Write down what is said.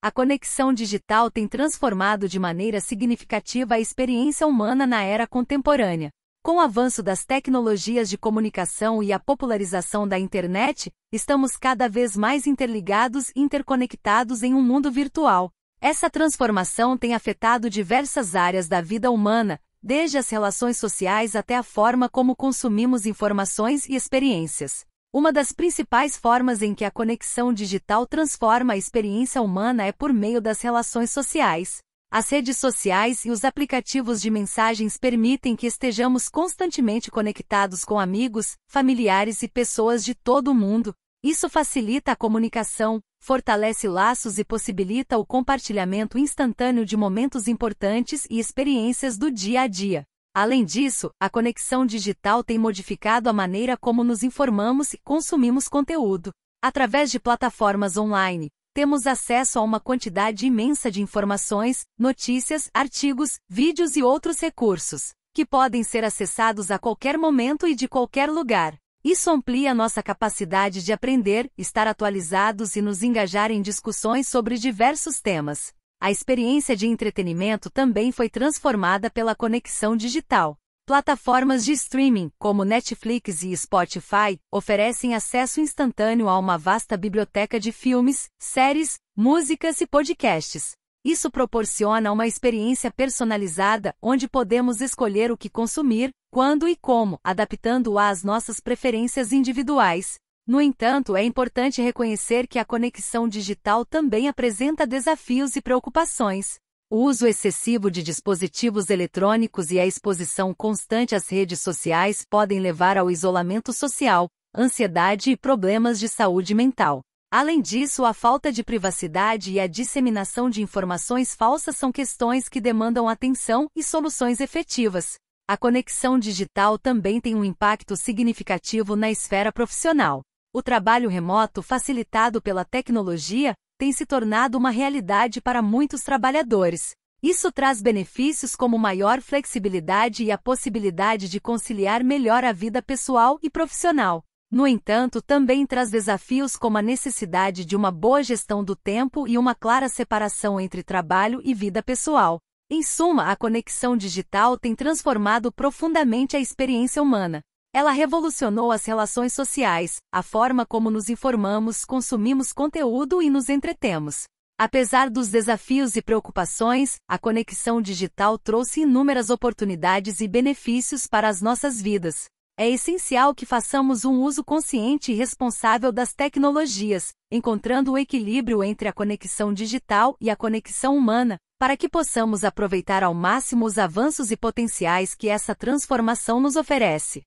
A conexão digital tem transformado de maneira significativa a experiência humana na era contemporânea. Com o avanço das tecnologias de comunicação e a popularização da internet, estamos cada vez mais interligados e interconectados em um mundo virtual. Essa transformação tem afetado diversas áreas da vida humana, desde as relações sociais até a forma como consumimos informações e experiências. Uma das principais formas em que a conexão digital transforma a experiência humana é por meio das relações sociais. As redes sociais e os aplicativos de mensagens permitem que estejamos constantemente conectados com amigos, familiares e pessoas de todo o mundo. Isso facilita a comunicação, fortalece laços e possibilita o compartilhamento instantâneo de momentos importantes e experiências do dia a dia. Além disso, a conexão digital tem modificado a maneira como nos informamos e consumimos conteúdo. Através de plataformas online, temos acesso a uma quantidade imensa de informações, notícias, artigos, vídeos e outros recursos, que podem ser acessados a qualquer momento e de qualquer lugar. Isso amplia nossa capacidade de aprender, estar atualizados e nos engajar em discussões sobre diversos temas. A experiência de entretenimento também foi transformada pela conexão digital. Plataformas de streaming, como Netflix e Spotify, oferecem acesso instantâneo a uma vasta biblioteca de filmes, séries, músicas e podcasts. Isso proporciona uma experiência personalizada, onde podemos escolher o que consumir, quando e como, adaptando-a às nossas preferências individuais. No entanto, é importante reconhecer que a conexão digital também apresenta desafios e preocupações. O uso excessivo de dispositivos eletrônicos e a exposição constante às redes sociais podem levar ao isolamento social, ansiedade e problemas de saúde mental. Além disso, a falta de privacidade e a disseminação de informações falsas são questões que demandam atenção e soluções efetivas. A conexão digital também tem um impacto significativo na esfera profissional. O trabalho remoto facilitado pela tecnologia tem se tornado uma realidade para muitos trabalhadores. Isso traz benefícios como maior flexibilidade e a possibilidade de conciliar melhor a vida pessoal e profissional. No entanto, também traz desafios como a necessidade de uma boa gestão do tempo e uma clara separação entre trabalho e vida pessoal. Em suma, a conexão digital tem transformado profundamente a experiência humana, ela revolucionou as relações sociais, a forma como nos informamos, consumimos conteúdo e nos entretemos. Apesar dos desafios e preocupações, a conexão digital trouxe inúmeras oportunidades e benefícios para as nossas vidas. É essencial que façamos um uso consciente e responsável das tecnologias, encontrando o equilíbrio entre a conexão digital e a conexão humana, para que possamos aproveitar ao máximo os avanços e potenciais que essa transformação nos oferece.